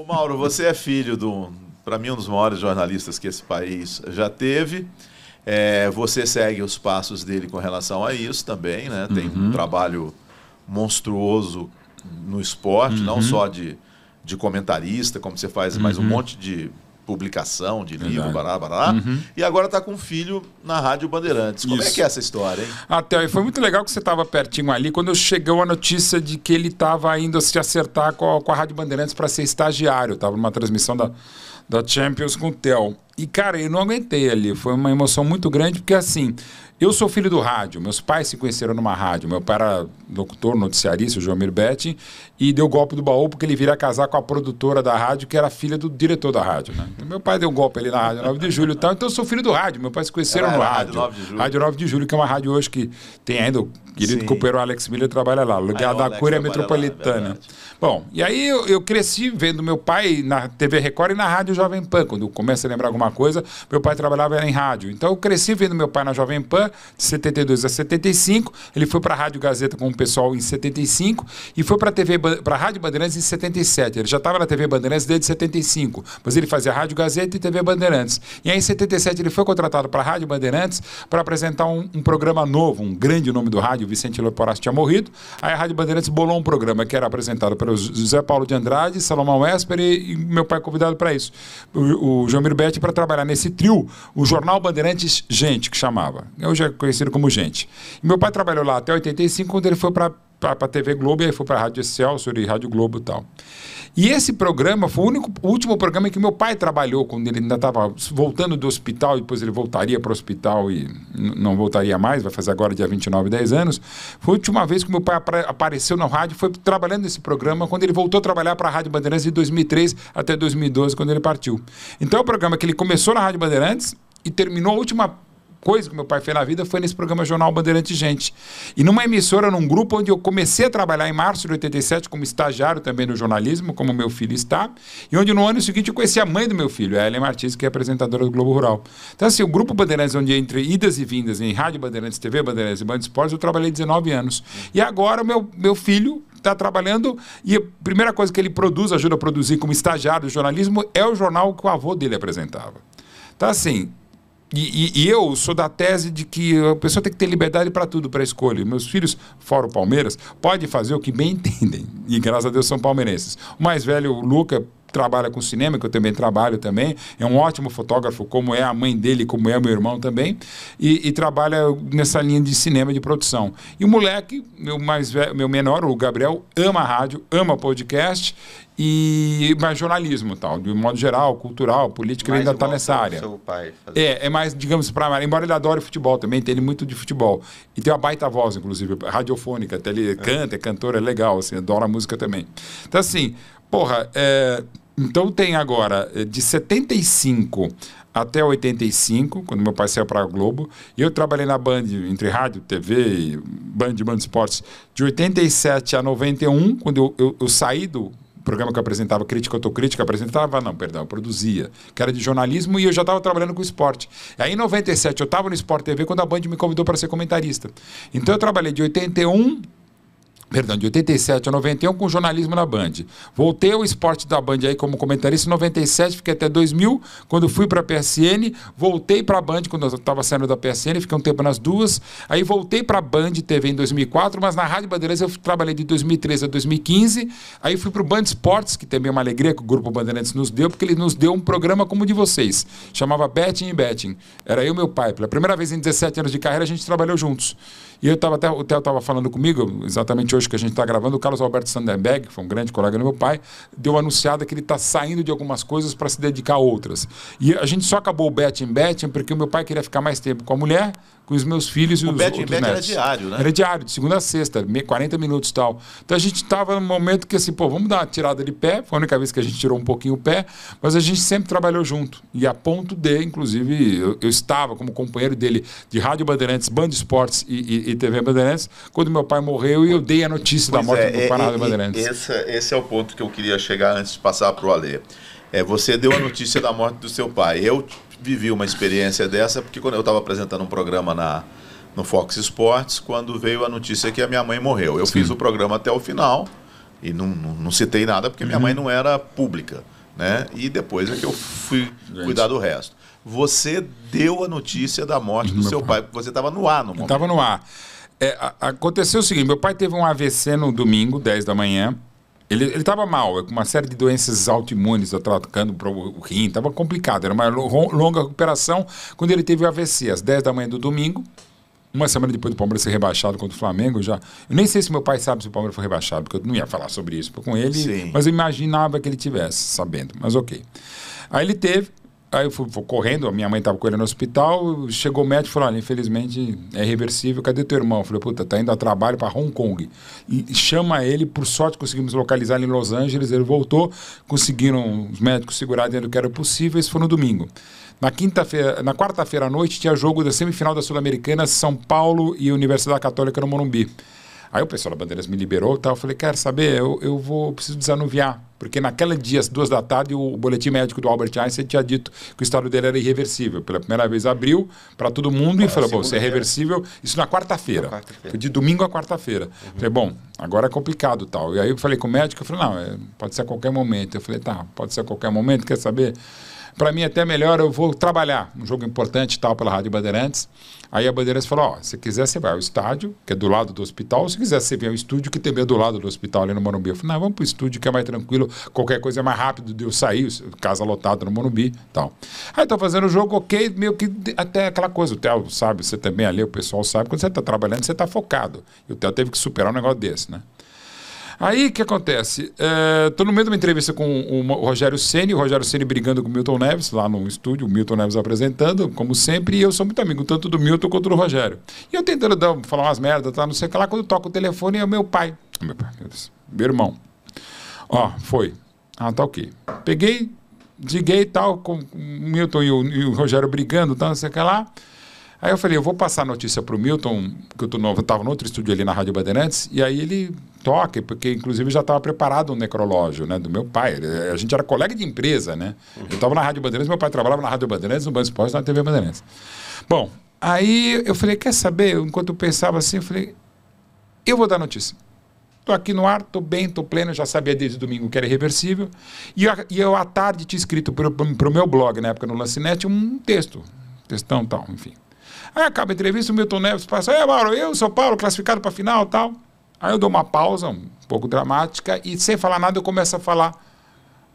Ô Mauro, você é filho do, para mim, um dos maiores jornalistas que esse país já teve. É, você segue os passos dele com relação a isso também, né? Tem uhum. um trabalho monstruoso no esporte, uhum. não só de, de comentarista, como você faz, uhum. mas um uhum. monte de publicação de livro, Verdade. bará, bará, uhum. e agora está com um filho na Rádio Bandeirantes. Como é Isso. é que é essa história, hein? Até, e foi muito legal que você estava pertinho ali, quando chegou a notícia de que ele estava indo se acertar com a, com a Rádio Bandeirantes para ser estagiário, estava numa transmissão da da Champions com o Theo. E, cara, eu não aguentei ali. Foi uma emoção muito grande, porque assim, eu sou filho do rádio. Meus pais se conheceram numa rádio. Meu pai era locutor, noticiarista, o João Betti, e deu golpe do baú porque ele viria casar com a produtora da rádio, que era filha do diretor da rádio, né? Então, meu pai deu golpe ali na rádio 9 de julho e tal. Então eu sou filho do rádio. Meu pai se conheceram no rádio. Rádio 9 de julho. Rádio 9 de julho, que é uma rádio hoje que tem ainda o querido companheiro Alex Miller trabalha lá. lugar da Cura Metropolitana. Lá, Bom, e aí eu, eu, cresci vendo meu pai na TV Record e na rádio Jovem Pan. Quando eu começo a lembrar alguma coisa, meu pai trabalhava em rádio. Então eu cresci vendo meu pai na Jovem Pan, de 72 a 75. Ele foi para a Rádio Gazeta com o pessoal em 75 e foi para TV para a Rádio Bandeirantes em 77. Ele já estava na TV Bandeirantes desde 75, mas ele fazia Rádio Gazeta e TV Bandeirantes. E aí em 77 ele foi contratado para a Rádio Bandeirantes para apresentar um, um, programa novo, um grande nome do rádio, Vicente Leporaço tinha morrido. Aí a Rádio Bandeirantes bolou um programa que era apresentado pelo José Paulo de Andrade, Salomão Esper e, e meu pai convidado para isso o, o João Mirbetti para trabalhar nesse trio, o Jornal Bandeirantes Gente, que chamava. É hoje é conhecido como Gente. E meu pai trabalhou lá até 85, quando ele foi para para a TV Globo, e aí foi para a Rádio Excelsior e Rádio Globo e tal. E esse programa foi o único, o último programa que meu pai trabalhou quando ele ainda estava voltando do hospital, e depois ele voltaria para o hospital e não voltaria mais, vai fazer agora dia 29, 10 anos. Foi a última vez que meu pai apareceu na rádio, foi trabalhando nesse programa quando ele voltou a trabalhar para a Rádio Bandeirantes de 2003 até 2012, quando ele partiu. Então é o programa que ele começou na Rádio Bandeirantes e terminou a última coisa que meu pai fez na vida foi nesse programa Jornal Bandeirante Gente. E numa emissora, num grupo onde eu comecei a trabalhar em março de 87 como estagiário também no jornalismo, como meu filho está, e onde no ano seguinte eu conheci a mãe do meu filho, a Ellen Martins, que é apresentadora do Globo Rural. Então, assim, o Grupo Bandeirantes, onde entre idas e vindas em Rádio Bandeirantes, TV Bandeirantes e Band Esportes, eu trabalhei 19 anos. E agora, meu, meu filho, está trabalhando e a primeira coisa que ele produz, ajuda a produzir como estagiário do jornalismo, é o jornal que o avô dele apresentava. Tá assim, e, e, e, eu sou da tese de que a pessoa tem que ter liberdade para tudo, para escolha. Meus filhos, fora o Palmeiras, podem fazer o que bem entendem. E graças a Deus são palmeirenses. O mais velho, o Luca, trabalha com cinema, que eu também trabalho também, é um ótimo fotógrafo, como é a mãe dele, como é meu irmão também, e, e trabalha nessa linha de cinema de produção. E o moleque, meu mais velho, meu menor, o Gabriel, ama rádio, ama podcast e mais jornalismo tal, de modo geral, cultural, política, ele ainda está nessa área. Seu pai É, é mais, digamos, para embora ele adore futebol também, tem ele muito de futebol. E tem uma baita voz, inclusive, radiofônica, até ele é. canta, é cantor, é legal, assim, adora música também. Então, assim, Porra, é, então tem agora é, de 75 até 85, quando meu pai saiu para a Globo, e eu trabalhei na Band, entre rádio, TV, e Band, Band Esportes, de 87 a 91, quando eu, eu, eu saí do programa que eu apresentava, Crítica Autocrítica, apresentava, não, perdão, produzia, que era de jornalismo e eu já estava trabalhando com esporte. Aí em 97 eu estava no Sport TV quando a Band me convidou para ser comentarista. Então eu trabalhei de 81 perdão, de 87 a 91 com jornalismo na Band. Voltei ao esporte da Band aí como comentarista em 97, fiquei até 2000, quando fui para a PSN, voltei para a Band quando eu estava saindo da PSN, fiquei um tempo nas duas, aí voltei para a Band TV em 2004, mas na Rádio Bandeirantes eu trabalhei de 2013 a 2015, aí fui para o Band Esportes, que também é uma alegria que o Grupo Bandeirantes nos deu, porque ele nos deu um programa como o de vocês, chamava Betting e Betting. Era eu e meu pai, pela primeira vez em 17 anos de carreira a gente trabalhou juntos. E eu estava até, o Theo estava falando comigo, exatamente hoje que a gente está gravando, o Carlos Alberto Sandenberg, que foi um grande colega do meu pai, deu anunciada que ele está saindo de algumas coisas para se dedicar a outras. E a gente só acabou o betting betting porque o meu pai queria ficar mais tempo com a mulher, com os meus filhos e o os bet outros netos. era diário, né? Era diário, de segunda a sexta, 40 minutos e tal. Então a gente estava num momento que assim, pô, vamos dar uma tirada de pé, foi a única vez que a gente tirou um pouquinho o pé, mas a gente sempre trabalhou junto. E a ponto de, inclusive, eu, eu estava como companheiro dele de Rádio Bandeirantes, Band Esportes e, e e, TV Bandeirantes, quando meu pai morreu e eu dei a notícia pois da morte é, do é, Canal é, Bandeirantes. Esse, esse é o ponto que eu queria chegar antes de passar para o Alê. É, você deu a notícia da morte do seu pai. Eu vivi uma experiência dessa, porque quando eu estava apresentando um programa na, no Fox Sports, quando veio a notícia que a minha mãe morreu. Eu Sim. fiz o programa até o final e não, não, não citei nada, porque uhum. minha mãe não era pública. Né? E depois é que eu fui Gente. cuidar do resto você deu a notícia da morte do meu seu pai, porque você estava no ar no momento. Estava no ar. É, aconteceu o seguinte: meu pai teve um AVC no domingo, 10 da manhã. Ele estava mal, é com uma série de doenças autoimunes, atacando o rim, estava complicado, era uma longa recuperação. Quando ele teve o AVC, às 10 da manhã do domingo, uma semana depois do Palmeiras ser rebaixado contra o Flamengo, já. Eu nem sei se meu pai sabe se o Palmeiras foi rebaixado, porque eu não ia falar sobre isso com ele, Sim. mas eu imaginava que ele tivesse sabendo, mas ok. Aí ele teve, Aí eu fui, fui correndo, a minha mãe estava com ele no hospital, chegou o médico e falou, olha, infelizmente é reversível, cadê teu irmão? Eu falei, puta, tá indo a trabalho para Hong Kong. E chama ele, por sorte conseguimos localizar ele em Los Angeles, ele voltou, conseguiram os médicos segurar dentro do que era possível, isso foi no domingo. Na quinta-feira, na quarta-feira à noite tinha jogo da semifinal da Sul-Americana, São Paulo e Universidade Católica no Morumbi. Aí o pessoal da Bandeiras me liberou e tal. Eu falei, quer saber? Eu, eu vou, preciso desanuviar. Porque naquele dia, às duas da tarde, o boletim médico do Albert Einstein tinha dito que o estado dele era irreversível. Pela primeira vez abriu para todo mundo e falou: bom, você é reversível. Isso na quarta-feira. Quarta de domingo a quarta-feira. Uhum. Falei, bom, agora é complicado tal. E aí eu falei com o médico, eu falei, não, é, pode ser a qualquer momento. Eu falei, tá, pode ser a qualquer momento, quer saber? para mim é até melhor, eu vou trabalhar. Um jogo importante e tal pela Rádio Bandeirantes. Aí a Bandeirantes falou: ó, se quiser, você vai ao estádio, que é do lado do hospital, se quiser, você vem ao estúdio, que também é do lado do hospital, ali no Morumbi. Eu falei: não, vamos pro estúdio, que é mais tranquilo, qualquer coisa é mais rápido de eu sair, casa lotada no Morumbi tal. Aí tô fazendo o jogo, ok, meio que até aquela coisa. O Theo sabe, você também ali, o pessoal sabe, quando você tá trabalhando, você tá focado. E o Theo teve que superar um negócio desse, né? Aí o que acontece? Estou é, no meio de uma entrevista com o Rogério Ceni, o Rogério Ceni brigando com o Milton Neves lá no estúdio, o Milton Neves apresentando, como sempre, e eu sou muito amigo tanto do Milton quanto do Rogério. E eu tentando dar, falar umas merdas, tá, não sei o que lá, quando toco o telefone é o meu pai. Meu pai, meu, Deus, meu irmão. Ó, foi. Ah, tá ok. Peguei, liguei e tal, com o Milton e o, e o Rogério brigando, tá, não sei o que lá. Aí eu falei, eu vou passar a notícia para o Milton, que eu estava no outro estúdio ali na Rádio Bandeirantes, e aí ele toca, porque inclusive já estava preparado um necrológio né, do meu pai. Ele, a gente era colega de empresa, né? Uhum. Eu estava na Rádio Bandeirantes, meu pai trabalhava na Rádio Bandeirantes, no Banco Esporte, na TV Bandeirantes. Bom, aí eu falei, quer saber? Enquanto eu pensava assim, eu falei, eu vou dar notícia. Estou aqui no ar, estou bem, estou pleno, já sabia desde domingo que era irreversível. E, eu, e eu à tarde tinha escrito para o meu blog, na época no Lancinete, um texto, textão tal, enfim. Aí acaba a entrevista, o Milton Neves passa, é, Mauro, eu, sou Paulo, classificado para final tal. Aí eu dou uma pausa, um pouco dramática, e sem falar nada eu começo a falar.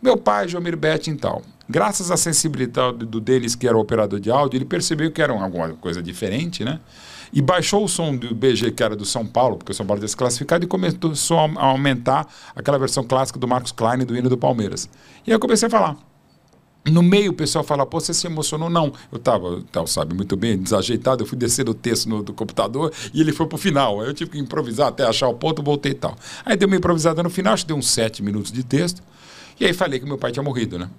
Meu pai, Jomir Betting então, tal. Graças à sensibilidade do deles, que era o operador de áudio, ele percebeu que era alguma coisa diferente, né? E baixou o som do BG, que era do São Paulo, porque o São Paulo desclassificado, e começou a aumentar aquela versão clássica do Marcos Klein do hino do Palmeiras. E aí eu comecei a falar. No meio o pessoal fala, pô, você se emocionou? Não, eu estava, tal, sabe, muito bem, desajeitado, eu fui descer o texto no, do computador e ele foi pro final. Aí eu tive que improvisar até achar o ponto, voltei e tal. Aí deu uma improvisada no final, acho que deu uns sete minutos de texto. E aí falei que meu pai tinha morrido, né?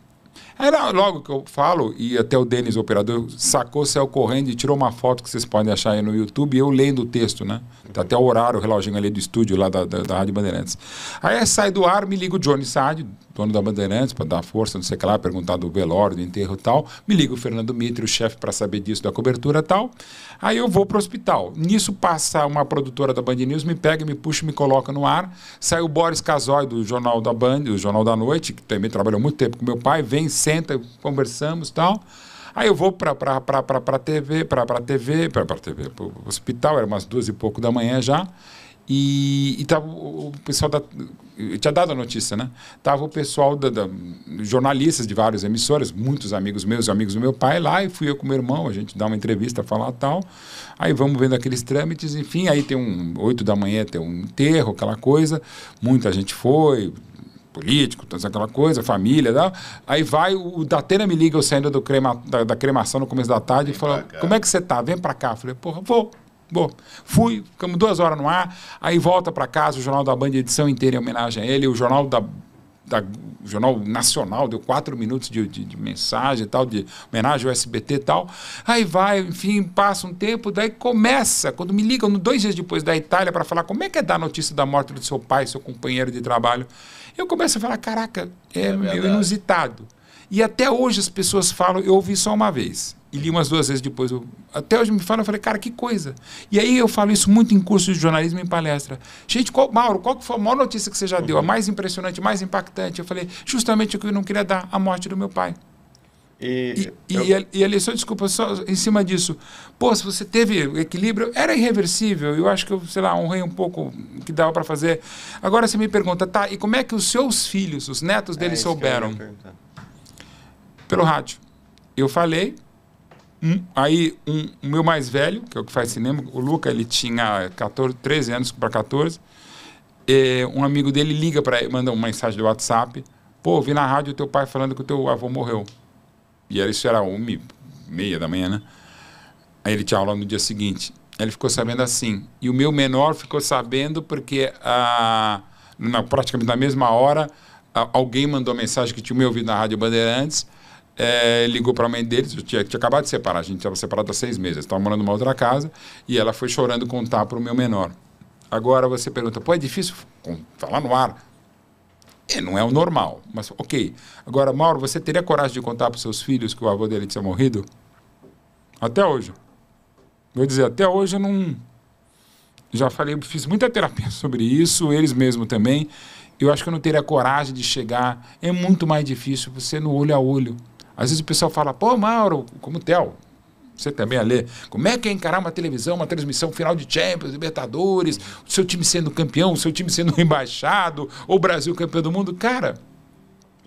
Aí logo que eu falo, e até o Denis, o operador, sacou, saiu correndo e tirou uma foto que vocês podem achar aí no YouTube, eu lendo o texto, né? Tá até o horário, o reloginho ali do estúdio lá da, da, da Rádio Bandeirantes. Aí sai do ar, me liga o Johnny Sádio, dono da Bandeirantes, para dar força, não sei o que lá, perguntar do velório, do enterro e tal. Me liga o Fernando Mitre, o chefe, para saber disso, da cobertura e tal. Aí eu vou para o hospital. Nisso passa uma produtora da Band News, me pega, me puxa, me coloca no ar. Sai o Boris Casoy do Jornal da Band, do Jornal da Noite, que também trabalhou muito tempo com meu pai, vem, senta, conversamos e tal. Aí eu vou para a TV, para a TV, para a TV, para o hospital, era umas duas e pouco da manhã já. E, e tava o pessoal da. Eu tinha dado a notícia, né? Tava o pessoal da, da, jornalistas de várias emissoras, muitos amigos meus, amigos do meu pai lá, e fui eu com meu irmão, a gente dá uma entrevista, falar tal. Aí vamos vendo aqueles trâmites, enfim, aí tem um. 8 da manhã tem um enterro, aquela coisa, muita gente foi, político, toda aquela coisa, família, tal. aí vai o, Datena me liga eu saindo do crema, da, da cremação no começo da tarde Vem e fala, como é que você tá? Vem para cá. Eu falei, porra, vou. Bom, fui, ficamos duas horas no ar, aí volta para casa o Jornal da Band, edição inteira em homenagem a ele, o Jornal da da, o Jornal Nacional deu quatro minutos de, de, de mensagem e tal, de homenagem ao SBT e tal. Aí vai, enfim, passa um tempo, daí começa, quando me ligam dois dias depois da Itália para falar como é que é dar a notícia da morte do seu pai, seu companheiro de trabalho, eu começo a falar, caraca, é, é meio inusitado. E até hoje as pessoas falam, eu ouvi só uma vez e li umas duas vezes depois. Eu, até hoje me falam, eu falei, cara, que coisa. E aí eu falo isso muito em curso de jornalismo e em palestra. Gente, qual, Mauro, qual que foi a maior notícia que você já deu? A mais impressionante, mais impactante? Eu falei, justamente o que eu não queria dar, a morte do meu pai. E, e, eu... e, a, e a lição, desculpa, só em cima disso. Pô, se você teve equilíbrio, era irreversível. Eu acho que eu, sei lá, honrei um pouco o que dava para fazer. Agora você me pergunta, tá, e como é que os seus filhos, os netos é deles é souberam? pelo rádio. Eu falei, um, aí um, o meu mais velho, que é o que faz cinema, o Luca, ele tinha 14, 13 anos para 14. É, um amigo dele liga para manda uma mensagem do WhatsApp. Pô, vi na rádio teu pai falando que o teu avô morreu. E era, isso era uma e meia da manhã, né? Aí ele tinha aula no dia seguinte. ele ficou sabendo assim. E o meu menor ficou sabendo porque ah, a, na, praticamente na mesma hora alguém mandou mensagem que tinha me ouvido na Rádio Bandeirantes é, ligou para a mãe deles, tinha, tinha acabado de separar, a gente estava separado há seis meses, estava morando numa outra casa, e ela foi chorando contar para o meu menor. Agora você pergunta, pô, é difícil falar no ar? É, não é o normal, mas ok. Agora, Mauro, você teria coragem de contar para os seus filhos que o avô dele tinha morrido? Até hoje. Vou dizer, até hoje eu não. Já falei, fiz muita terapia sobre isso, eles mesmo também. Eu acho que eu não teria coragem de chegar. É muito mais difícil você no olho a olho. Às vezes o pessoal fala, pô, Mauro, como o Theo, você também a ler. Como é que é encarar uma televisão, uma transmissão final de Champions, Libertadores, o seu time sendo campeão, o seu time sendo embaixado, ou o Brasil campeão do mundo? Cara.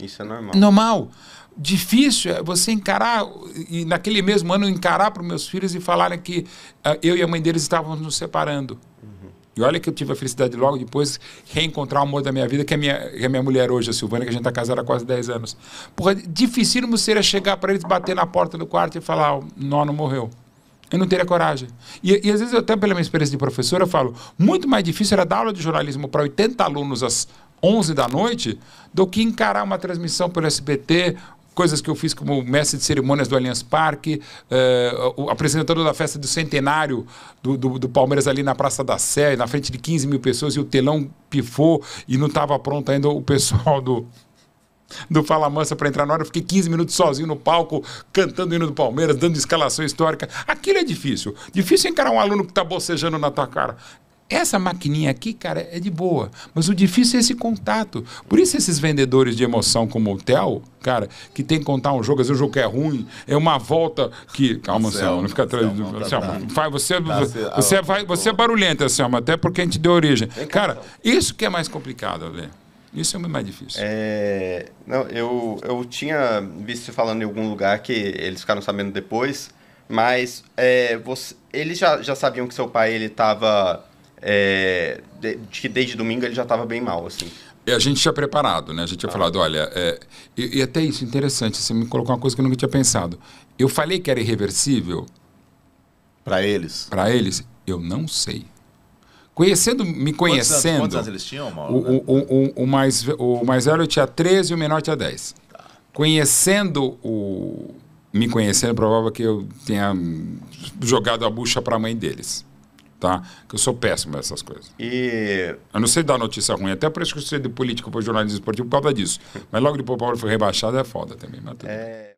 Isso é normal. Normal. Difícil é você encarar, e naquele mesmo ano encarar para os meus filhos e falarem que uh, eu e a mãe deles estávamos nos separando. Uhum. E olha que eu tive a felicidade de logo depois reencontrar o amor da minha vida, que é minha, que é minha mulher hoje, a Silvana, que a gente está casada há quase 10 anos. Porra, dificílimo seria chegar para eles, bater na porta do quarto e falar: o nono morreu. Eu não teria coragem. E, e, às vezes, eu, até pela minha experiência de professor, eu falo: muito mais difícil era dar aula de jornalismo para 80 alunos às 11 da noite do que encarar uma transmissão pelo SBT coisas que eu fiz como mestre de cerimônias do Allianz Parque, uh, apresentador da festa do centenário do, do, do, Palmeiras ali na Praça da Sé, na frente de 15 mil pessoas, e o telão pifou e não estava pronto ainda o pessoal do, do Fala Mansa para entrar na hora. Eu fiquei 15 minutos sozinho no palco, cantando o hino do Palmeiras, dando escalação histórica. Aquilo é difícil. Difícil encarar um aluno que está bocejando na tua cara. Essa maquininha aqui, cara, é de boa. Mas o difícil é esse contato. Por isso esses vendedores de emoção como o Theo, cara, que tem que contar um jogo, às vezes o jogo é ruim, é uma volta que... Calma, Selma, não fica atrás... Anselmo, faz, você, você, ah, vai, você é barulhento, Selma, até porque a gente deu origem. Cara, então. isso que é mais complicado, velho. Isso é o mais difícil. É, não, eu, eu tinha visto falando em algum lugar que eles ficaram sabendo depois, mas é, você, eles já, já sabiam que seu pai ele estava é, de, que desde domingo ele já estava bem mal, assim. E a gente tinha preparado, né? A gente tinha ah. falado, olha, é, e, e, até isso, interessante, você me colocou uma coisa que eu nunca tinha pensado. Eu falei que era irreversível. Para eles? Para eles, eu não sei. Conhecendo, me conhecendo. Quantos anos, eles tinham, Mauro? O, né? o, o, o, mais, o mais velho tinha 13 e o menor tinha 10. Tá. Conhecendo o. Me conhecendo, é provável que eu tenha jogado a bucha para a mãe deles tá? Que eu sou péssimo nessas coisas. E... Eu não sei dar notícia ruim, até por isso que eu sei de política para jornalismo esportivo por causa disso. Mas logo depois o Paulo foi rebaixado, é foda também. Mas é...